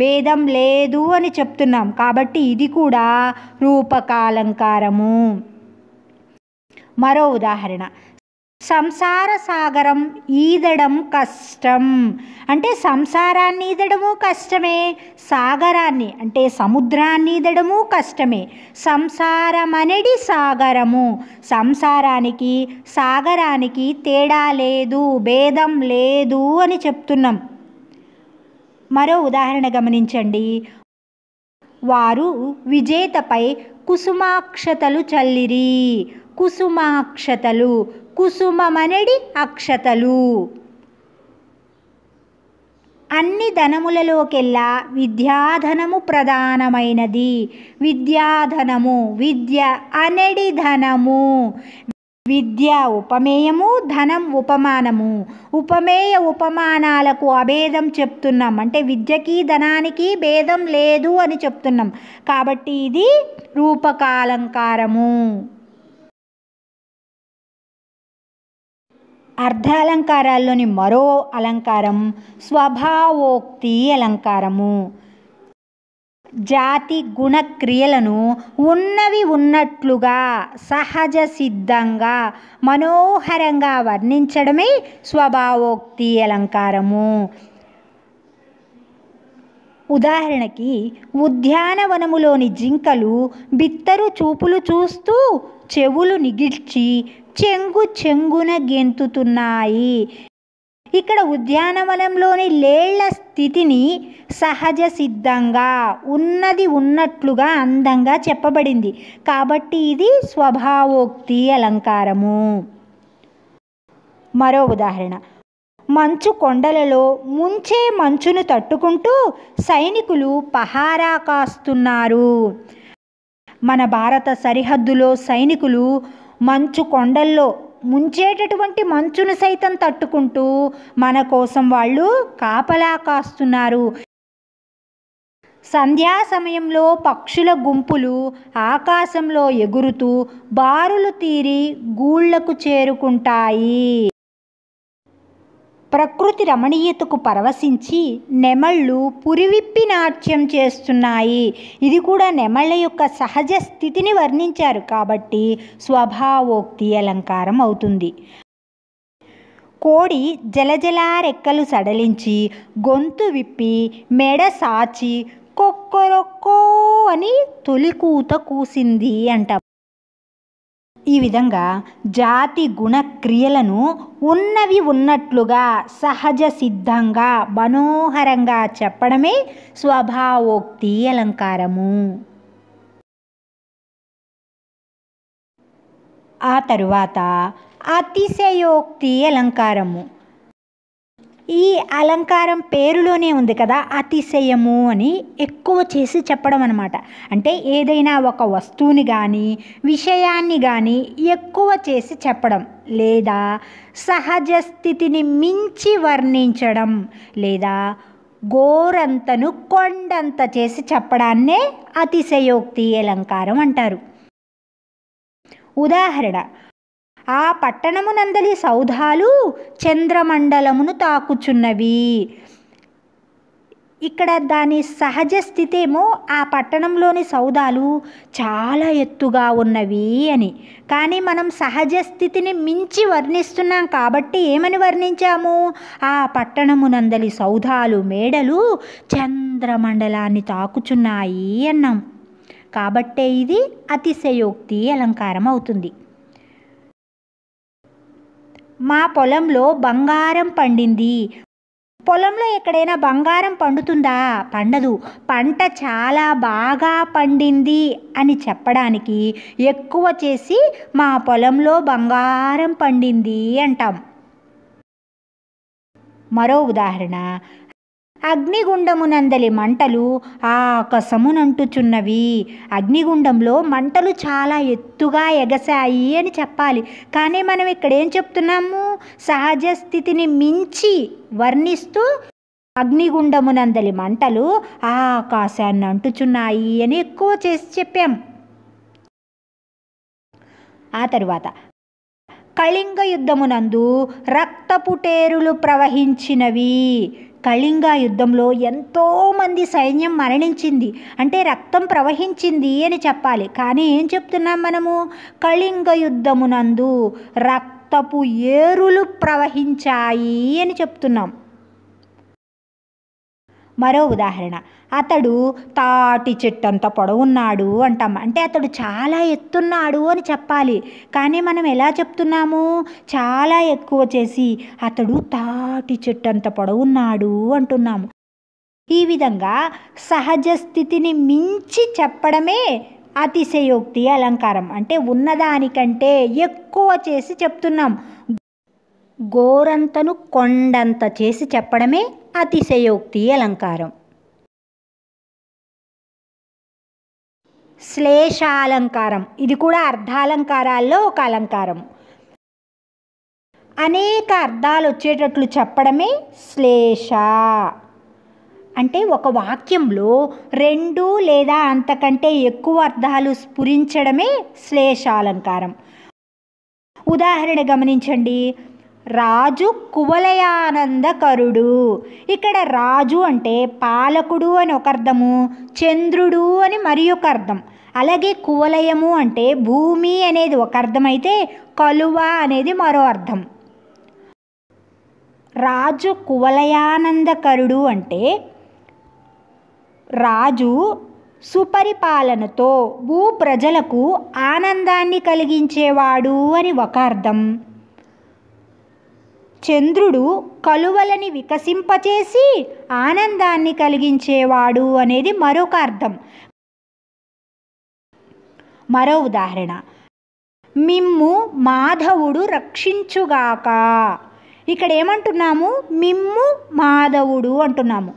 భేదం లేదు అని చెప్తున్నాం కాబట్టి ఇది కూడా రూపకాలంకారము మరో ఉదాహరణ సంసార సాగరం ఈదడం కష్టం అంటే సంసారాన్ని ఈదడము కష్టమే సాగరాన్ని అంటే సముద్రాన్ని ఈదడము కష్టమే సంసారమనడి సాగరము సంసారానికి సాగరానికి తేడా లేదు భేదం లేదు అని చెప్తున్నాం మరో ఉదాహరణ గమనించండి వారు విజేతపై కుసుమాక్షతలు చల్లిరి కుసుమాక్షతలు కుసుమమనడి అక్షతలు అన్ని ధనములలోకెల్లా విద్యాధనము ప్రధానమైనది విద్యాధనము విద్య అనడి ధనము విద్య ఉపమేయము ధనం ఉపమానము ఉపమేయ ఉపమానాలకు అభేదం చెప్తున్నాం అంటే విద్యకి ధనానికి భేదం లేదు అని చెప్తున్నాం కాబట్టి ఇది రూపకాలంకారము అర్ధాలంకారాల్లోని మరో అలంకారం స్వభావోక్తి అలంకారము జాతి గుణ క్రియలను ఉన్నవి ఉన్నట్లుగా సహజ సిద్ధంగా మనోహరంగా వర్ణించడమే స్వభావోక్తి అలంకారము ఉదాహరణకి ఉద్యానవనములోని జింకలు బిత్తరు చూపులు చూస్తూ చెవులు నిగిల్చి చెంగు చెంగున గెంతుతున్నాయి ఇక్కడ ఉద్యానవనంలోని లేళ్ల స్థితిని సహజ సిద్ధంగా ఉన్నది ఉన్నట్లుగా అందంగా చెప్పబడింది కాబట్టి ఇది స్వభావోక్తి అలంకారము మరో ఉదాహరణ మంచు కొండలలో ముంచే మంచును తట్టుకుంటూ సైనికులు పహారా కాస్తున్నారు మన భారత సరిహద్దులో సైనికులు మంచు కొండల్లో ముంచేటటువంటి మంచును సైతం తట్టుకుంటూ మన కోసం వాళ్ళు కాపలా కాస్తున్నారు సంధ్యా సమయంలో పక్షుల గుంపులు ఆకాశంలో ఎగురుతూ బారులు తీరి గూళ్లకు చేరుకుంటాయి ప్రకృతి రమణీయతకు పరవశించి నెమళ్ళు పురివిప్పి నాట్యం చేస్తున్నాయి ఇది కూడా నెమళ్ళ యొక్క సహజ స్థితిని వర్ణించారు కాబట్టి స్వభావోక్తి అలంకారం అవుతుంది కోడి జలజలారెక్కలు రెక్కలు సడలించి గొంతు విప్పి మెడ సాచి కొక్కొరొక్కో అని తొలికూత కూసింది అంట ఈ విధంగా జాతి గుణ క్రియలను ఉన్నవి ఉన్నట్లుగా సహజ సిద్ధంగా మనోహరంగా చెప్పడమే స్వభావోక్తి అలంకారము ఆ తరువాత అతిశయోక్తి అలంకారము ఈ అలంకారం పేరులోనే ఉంది కదా అతిశయము అని ఎక్కువ చేసి చెప్పడం అనమాట అంటే ఏదైనా ఒక వస్తువుని కానీ విషయాన్ని కానీ ఎక్కువ చేసి చెప్పడం లేదా సహజ స్థితిని మించి వర్ణించడం లేదా గోరంతను కొండంత చేసి చెప్పడాన్నే అతిశయోక్తి అలంకారం అంటారు ఉదాహరణ ఆ పట్టణమునందలి సౌధాలు చంద్రమండలమును తాకుచున్నవి ఇక్కడ దాని సహజ స్థితి ఏమో ఆ పట్టణంలోని సౌదాలు చాలా ఎత్తుగా ఉన్నవి అని కానీ మనం సహజ స్థితిని మించి వర్ణిస్తున్నాం కాబట్టి ఏమని వర్ణించాము ఆ పట్టణమునందలి సౌధాలు మేడలు చంద్రమండలాన్ని తాకుచున్నాయి అన్నాం కాబట్టే ఇది అతిశయోక్తి అలంకారం అవుతుంది మా పొలంలో బంగారం పండింది పొలంలో ఎక్కడైనా బంగారం పండుతుందా పండదు పంట చాలా బాగా పండింది అని చెప్పడానికి ఎక్కువ చేసి మా పొలంలో బంగారం పండింది అంటాం మరో ఉదాహరణ అగ్నిగుండమునందలి మంటలు ఆకాశమునంటుచున్నవి అగ్నిగుండంలో మంటలు చాలా ఎత్తుగా ఎగసాయి అని చెప్పాలి కానీ మనం ఇక్కడ ఏం చెప్తున్నాము సహజ స్థితిని మించి వర్ణిస్తూ అగ్నిగుండమునందలి మంటలు ఆకాశాన్ని అంటుచున్నాయి అని ఎక్కువ చేసి చెప్పాం ఆ తర్వాత కళింగ యుద్ధమునందు రక్తపుటేరులు ప్రవహించినవి కళింగ యుద్ధంలో ఎంతోమంది సైన్యం మరణించింది అంటే రక్తం ప్రవహించింది అని చెప్పాలి కానీ ఏం చెప్తున్నాం మనము కళింగ యుద్ధమునందు రక్తపు ఏరులు ప్రవహించాయి అని చెప్తున్నాం మరో ఉదాహరణ అతడు తాటి చెట్టు అంత పొడవున్నాడు అంటాం అంటే అతడు చాలా ఎత్తున్నాడు అని చెప్పాలి కానీ మనం ఎలా చెప్తున్నాము చాలా ఎక్కువ చేసి అతడు తాటి చెట్టు అంత పొడవున్నాడు అంటున్నాము ఈ విధంగా సహజ స్థితిని మించి చెప్పడమే అతిశయోక్తి అలంకారం అంటే ఉన్నదానికంటే ఎక్కువ చేసి చెప్తున్నాం గోరంతను కొండంత చేసి చెప్పడమే అతిశయోక్తి అలంకారం శ్లేషాలంకారం ఇది కూడా అర్ధాలంకారాల్లో ఒక అలంకారం అనేక అర్థాలు వచ్చేటట్లు చెప్పడమే శ్లేష అంటే ఒక వాక్యంలో రెండు లేదా అంతకంటే ఎక్కువ అర్థాలు స్ఫురించడమే శ్లేషాలంకారం ఉదాహరణ గమనించండి రాజు కువలయానందకరుడు ఇక్కడ రాజు అంటే పాలకుడు అని ఒక అర్థము చంద్రుడు అని మరి ఒక అర్థం అలాగే కువలయము అంటే భూమి అనేది ఒక అర్థమైతే కలువ అనేది మరో అర్థం రాజు కువలయానందకరుడు అంటే రాజు సుపరిపాలనతో భూ ప్రజలకు ఆనందాన్ని కలిగించేవాడు అని ఒక అర్థం చంద్రుడు కలువలని వికసింపచేసి ఆనందాన్ని కలిగించేవాడు అనేది మరొక అర్థం మరో ఉదాహరణ మిమ్ము మాధవుడు రక్షించుగాక ఇక్కడ ఏమంటున్నాము మిమ్ము మాధవుడు అంటున్నాము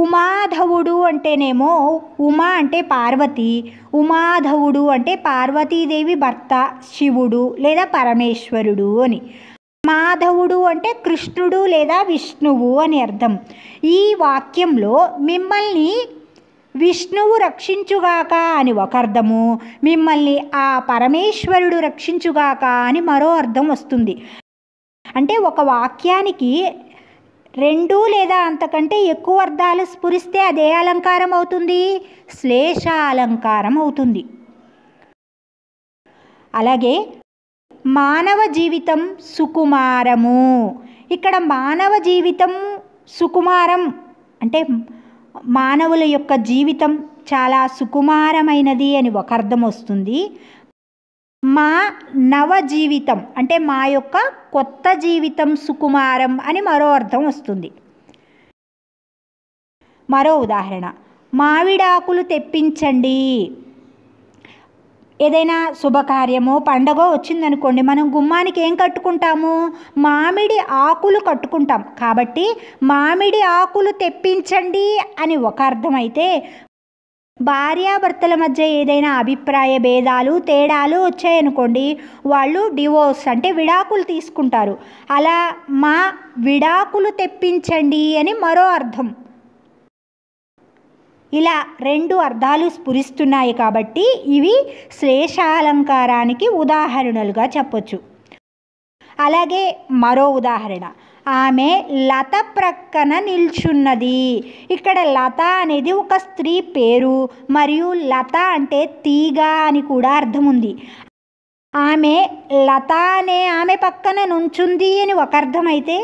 ఉమాధవుడు అంటేనేమో ఉమా అంటే పార్వతి ఉమాధవుడు అంటే పార్వతీదేవి భర్త శివుడు లేదా పరమేశ్వరుడు అని మాధవుడు అంటే కృష్ణుడు లేదా విష్ణువు అని అర్థం ఈ వాక్యంలో మిమ్మల్ని విష్ణువు రక్షించుగాక అని ఒక అర్థము మిమ్మల్ని ఆ పరమేశ్వరుడు రక్షించుగాక అని మరో అర్థం వస్తుంది అంటే ఒక వాక్యానికి రెండు లేదా అంతకంటే ఎక్కువ అర్థాలు స్ఫురిస్తే అదే అలంకారం అవుతుంది శ్లేష అలంకారం అవుతుంది అలాగే మానవ జీవితం సుకుమారము ఇక్కడ మానవ జీవితం సుకుమారం అంటే మానవుల యొక్క జీవితం చాలా సుకుమారమైనది అని ఒక అర్థం వస్తుంది మా నవ జీవితం అంటే మా యొక్క కొత్త జీవితం సుకుమారం అని మరో అర్థం వస్తుంది మరో ఉదాహరణ మావిడాకులు తెప్పించండి ఏదైనా శుభకార్యమో పండగో వచ్చిందనుకోండి మనం గుమ్మానికి ఏం కట్టుకుంటాము మామిడి ఆకులు కట్టుకుంటాం కాబట్టి మామిడి ఆకులు తెప్పించండి అని ఒక అర్థమైతే భార్యాభర్తల మధ్య ఏదైనా అభిప్రాయ భేదాలు తేడాలు వచ్చాయనుకోండి వాళ్ళు డివోర్స్ అంటే విడాకులు తీసుకుంటారు అలా మా విడాకులు తెప్పించండి అని మరో అర్థం ఇలా రెండు అర్థాలు స్ఫురిస్తున్నాయి కాబట్టి ఇవి శ్లేషాలంకారానికి ఉదాహరణలుగా చెప్పొచ్చు అలాగే మరో ఉదాహరణ ఆమె లత ప్రక్కన నిల్చున్నది ఇక్కడ లత అనేది ఒక స్త్రీ పేరు మరియు లత అంటే తీగ అని కూడా అర్థం ఉంది ఆమె లత అనే ఆమె పక్కన నుంచుంది అని ఒక అర్థమైతే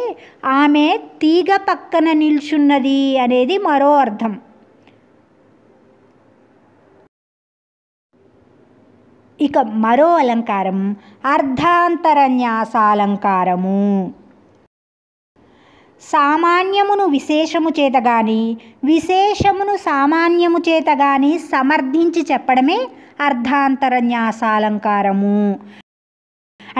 ఆమె తీగ పక్కన నిల్చున్నది అనేది మరో అర్థం ఇక మరో అలంకారం అర్ధాంతరన్యాసాలంకారము సామాన్యమును విశేషము చేత గాని విశేషమును సామాన్యము చేత గాని సమర్థించి చెప్పడమే అర్ధాంతరన్యాసాలంకారము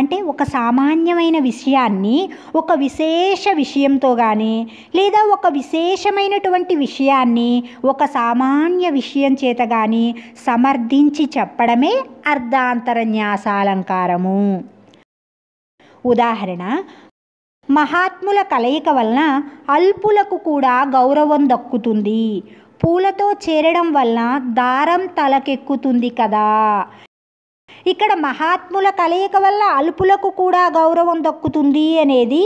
అంటే ఒక సామాన్యమైన విషయాన్ని ఒక విశేష విషయంతో కానీ లేదా ఒక విశేషమైనటువంటి విషయాన్ని ఒక సామాన్య విషయం చేత కానీ సమర్థించి చెప్పడమే అర్ధాంతరన్యాసాలంకారము ఉదాహరణ మహాత్ముల కలయిక వలన అల్పులకు కూడా గౌరవం దక్కుతుంది పూలతో చేరడం వలన దారం తలకెక్కుతుంది కదా ఇక్కడ మహాత్ముల కలయిక వల్ల అలుపులకు కూడా గౌరవం దక్కుతుంది అనేది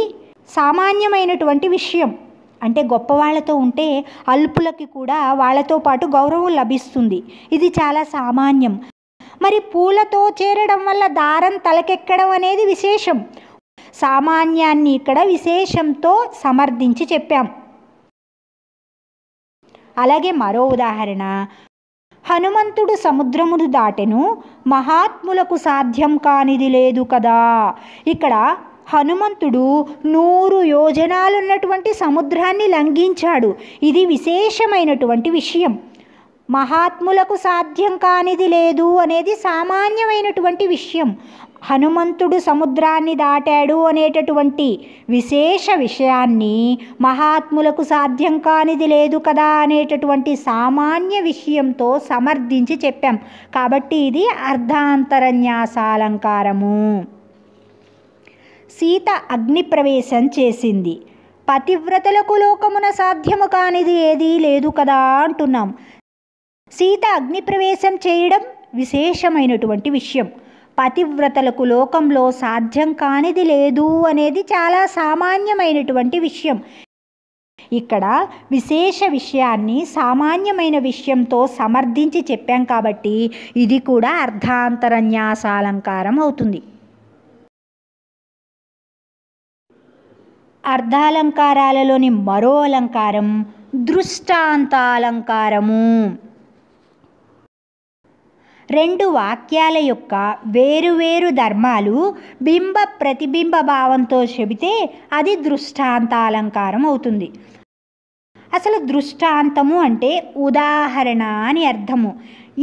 సామాన్యమైనటువంటి విషయం అంటే గొప్పవాళ్లతో ఉంటే అల్పులకి కూడా వాళ్ళతో పాటు గౌరవం లభిస్తుంది ఇది చాలా సామాన్యం మరి పూలతో చేరడం వల్ల దారం తలకెక్కడం అనేది విశేషం సామాన్యాన్ని ఇక్కడ విశేషంతో సమర్థించి చెప్పాం అలాగే మరో ఉదాహరణ హనుమంతుడు సముద్రమును దాటెను మహాత్ములకు సాధ్యం కానిది లేదు కదా ఇక్కడ హనుమంతుడు నూరు యోజనాలున్నటువంటి సముద్రాన్ని లంఘించాడు ఇది విశేషమైనటువంటి విషయం మహాత్ములకు సాధ్యం కానిది లేదు అనేది సామాన్యమైనటువంటి విషయం హనుమంతుడు సముద్రాన్ని దాటాడు అనేటటువంటి విశేష విషయాన్ని మహాత్ములకు సాధ్యం కానిది లేదు కదా అనేటటువంటి సామాన్య విషయంతో సమర్థించి చెప్పాం కాబట్టి ఇది అర్ధాంతరన్యాసాలంకారము సీత అగ్నిప్రవేశం చేసింది పతివ్రతలకు లోకమున సాధ్యము కానిది ఏదీ లేదు కదా అంటున్నాం సీత అగ్నిప్రవేశం చేయడం విశేషమైనటువంటి విషయం పతివ్రతలకు లోకంలో సాధ్యం కానిది లేదు అనేది చాలా సామాన్యమైనటువంటి విషయం ఇక్కడ విశేష విషయాన్ని సామాన్యమైన విషయంతో సమర్థించి చెప్పాం కాబట్టి ఇది కూడా అర్ధాంతరన్యాసాలంకారం అవుతుంది అర్ధాలంకారాలలోని మరో అలంకారం దృష్టాంతాలంకారము రెండు వాక్యాల యొక్క వేరువేరు ధర్మాలు బింబ ప్రతిబింబ భావంతో చెబితే అది దృష్టాంతాలంకారం అవుతుంది అసలు దృష్టాంతము అంటే ఉదాహరణ అని అర్థము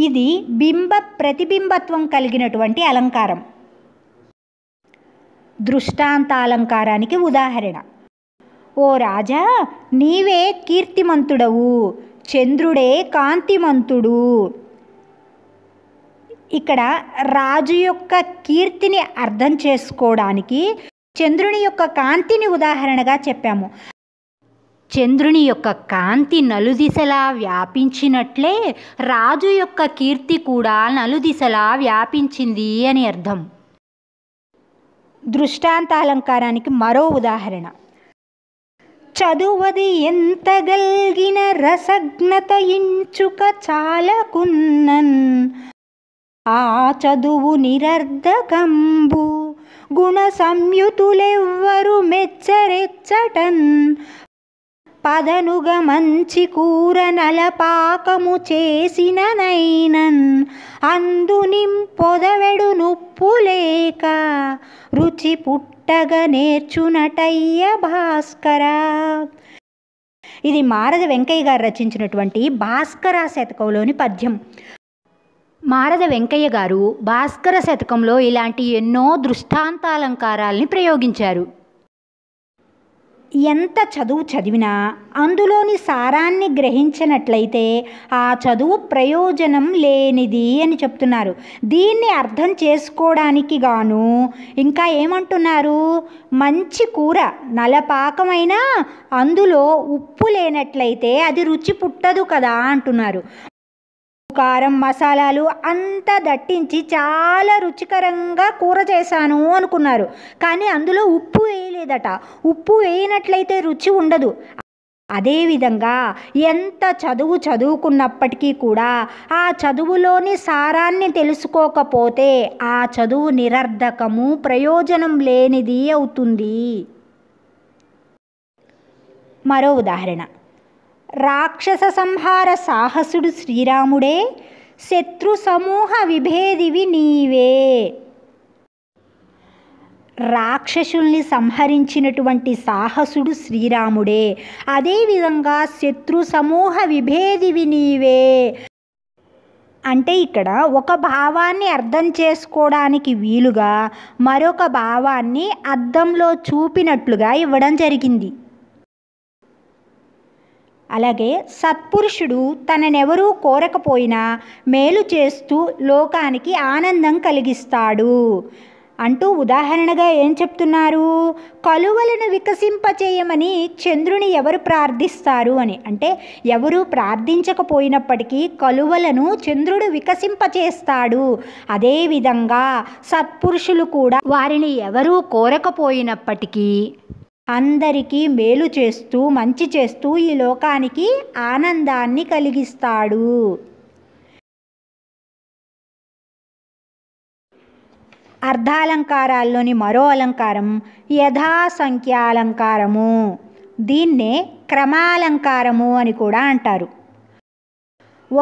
ఇది బింబ ప్రతిబింబత్వం కలిగినటువంటి అలంకారం దృష్టాంతాలంకారానికి ఉదాహరణ ఓ రాజా నీవే కీర్తిమంతుడవు చంద్రుడే కాంతిమంతుడు ఇక్కడ రాజు యొక్క కీర్తిని అర్థం చేసుకోవడానికి చంద్రుని యొక్క కాంతిని ఉదాహరణగా చెప్పాము చంద్రుని యొక్క కాంతి నలుదిశలా వ్యాపించినట్లే రాజు యొక్క కీర్తి కూడా నలుదిశలా వ్యాపించింది అని అర్థం దృష్టాంతాలంకారానికి మరో ఉదాహరణ చదువది ఎంత గల్గిన రసజ్ఞత ఇంచుక చాలకున్నన్ ఆ చదువు నిరర్ధకంబు గుణ సంయుతులెవ్వరు మెచ్చరెచ్చటన్ పదనుగ మంచి కూర నలపాకము చేసిన నైనన్ అందునిం పొదవెడు లేక రుచి పుట్టగ నేర్చునటయ్య భాస్కర ఇది మారద వెంకయ్య గారు రచించినటువంటి భాస్కర శతకంలోని పద్యం మారద వెంకయ్య గారు భాస్కర శతకంలో ఇలాంటి ఎన్నో దృష్టాంతాలంకారాల్ని ప్రయోగించారు ఎంత చదువు చదివినా అందులోని సారాన్ని గ్రహించినట్లయితే ఆ చదువు ప్రయోజనం లేనిది అని చెప్తున్నారు దీన్ని అర్థం చేసుకోవడానికి గాను ఇంకా ఏమంటున్నారు మంచి కూర నలపాకమైనా అందులో ఉప్పు లేనట్లయితే అది రుచి పుట్టదు కదా అంటున్నారు కారం మసాలాలు అంతా దట్టించి చాలా రుచికరంగా కూర చేశాను అనుకున్నారు కానీ అందులో ఉప్పు వేయలేదట ఉప్పు వేయనట్లయితే రుచి ఉండదు అదేవిధంగా ఎంత చదువు చదువుకున్నప్పటికీ కూడా ఆ చదువులోని సారాన్ని తెలుసుకోకపోతే ఆ చదువు నిరర్ధకము ప్రయోజనం లేనిది అవుతుంది మరో ఉదాహరణ రాక్షస సంహార సాహసుడు శ్రీరాముడే శత్రు సమూహ విభేదివి నీవే రాక్షసుల్ని సంహరించినటువంటి సాహసుడు శ్రీరాముడే అదేవిధంగా శత్రు సమూహ విభేదివి నీవే అంటే ఇక్కడ ఒక భావాన్ని అర్థం చేసుకోవడానికి వీలుగా మరొక భావాన్ని అర్థంలో చూపినట్లుగా ఇవ్వడం జరిగింది అలాగే సత్పురుషుడు తననెవరూ కోరకపోయినా మేలు చేస్తూ లోకానికి ఆనందం కలిగిస్తాడు అంటూ ఉదాహరణగా ఏం చెప్తున్నారు కలువలను వికసింపచేయమని చంద్రుని ఎవరు ప్రార్థిస్తారు అని అంటే ఎవరు ప్రార్థించకపోయినప్పటికీ కలువలను చంద్రుడు వికసింపచేస్తాడు అదేవిధంగా సత్పురుషులు కూడా వారిని ఎవరూ కోరకపోయినప్పటికీ అందరికీ మేలు చేస్తూ మంచి చేస్తూ ఈ లోకానికి ఆనందాన్ని కలిగిస్తాడు అర్ధాలంకారాల్లోని మరో అలంకారం యథాసంఖ్యాలంకారము దీన్నే క్రమాలంకారము అని కూడా అంటారు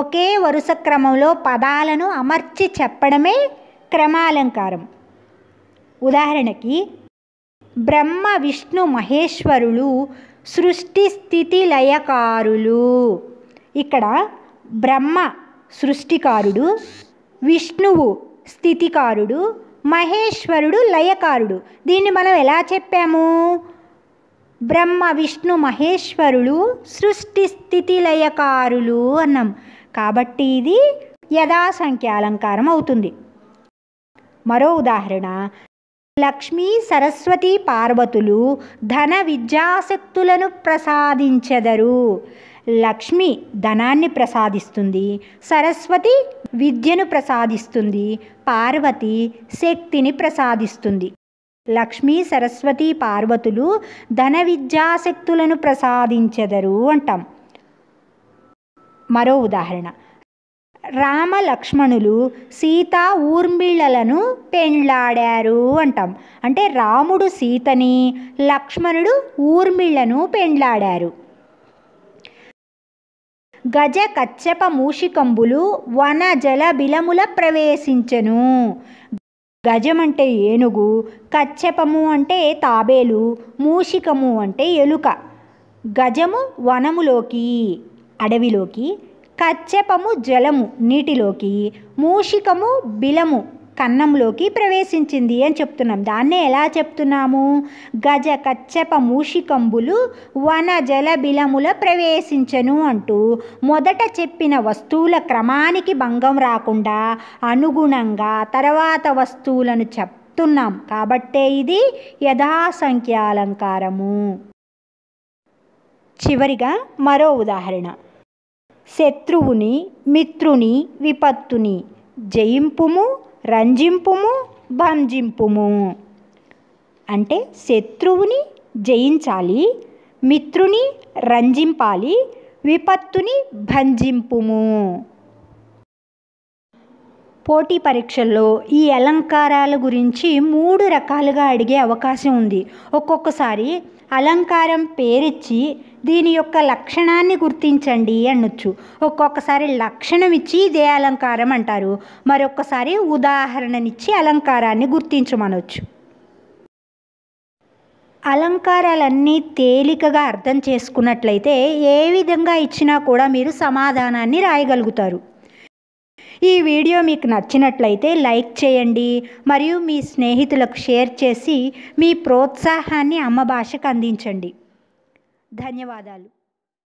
ఒకే వరుస క్రమంలో పదాలను అమర్చి చెప్పడమే క్రమాలంకారం ఉదాహరణకి బ్రహ్మ విష్ణు మహేశ్వరులు సృష్టి స్థితి లయకారులు ఇక్కడ బ్రహ్మ సృష్టికారుడు విష్ణువు స్థితికారుడు మహేశ్వరుడు లయకారుడు దీన్ని మనం ఎలా చెప్పాము బ్రహ్మ విష్ణు మహేశ్వరులు సృష్టి స్థితి లయకారులు అన్నాం కాబట్టి ఇది యథాసంఖ్య అలంకారం అవుతుంది మరో ఉదాహరణ లక్ష్మీ సరస్వతి పార్వతులు ధన విద్యాశక్తులను ప్రసాదించెదరు లక్ష్మి ధనాన్ని ప్రసాదిస్తుంది సరస్వతి విద్యను ప్రసాదిస్తుంది పార్వతి శక్తిని ప్రసాదిస్తుంది లక్ష్మీ సరస్వతి పార్వతులు ధన విద్యాశక్తులను ప్రసాదించెదరు అంటాం మరో ఉదాహరణ రామలక్ష్మణులు సీతా సీత ఊర్మిళలను పెండ్లాడారు అంటాం అంటే రాముడు సీతని లక్ష్మణుడు ఊర్మిళను పెండ్లాడారు గజ కచ్చప మూషికంబులు వన జల బిలముల ప్రవేశించను గజం అంటే ఏనుగు కచ్చపము అంటే తాబేలు మూషికము అంటే ఎలుక గజము వనములోకి అడవిలోకి కచ్చపము జలము నీటిలోకి మూషికము బిలము కన్నంలోకి ప్రవేశించింది అని చెప్తున్నాం దాన్నే ఎలా చెప్తున్నాము గజ కచ్చప మూషికంబులు వన జల బిలముల ప్రవేశించను అంటూ మొదట చెప్పిన వస్తువుల క్రమానికి భంగం రాకుండా అనుగుణంగా తర్వాత వస్తువులను చెప్తున్నాం కాబట్టే ఇది యథాసంఖ్యాలంకారము చివరిగా మరో ఉదాహరణ శత్రువుని మిత్రుని విపత్తుని జయింపుము రంజింపుము భంజింపుము అంటే శత్రువుని జయించాలి మిత్రుని రంజింపాలి విపత్తుని భంజింపుము పోటీ పరీక్షల్లో ఈ అలంకారాల గురించి మూడు రకాలుగా అడిగే అవకాశం ఉంది ఒక్కొక్కసారి అలంకారం పేరిచ్చి దీని యొక్క లక్షణాన్ని గుర్తించండి అనొచ్చు ఒక్కొక్కసారి లక్షణం ఇచ్చి ఇదే అలంకారం అంటారు మరొకసారి ఉదాహరణనిచ్చి అలంకారాన్ని గుర్తించమనొచ్చు అలంకారాలన్నీ తేలికగా అర్థం చేసుకున్నట్లయితే ఏ విధంగా ఇచ్చినా కూడా మీరు సమాధానాన్ని రాయగలుగుతారు ఈ వీడియో మీకు నచ్చినట్లయితే లైక్ చేయండి మరియు మీ స్నేహితులకు షేర్ చేసి మీ ప్రోత్సాహాన్ని అమ్మ భాషకు అందించండి ధన్యవాదాలు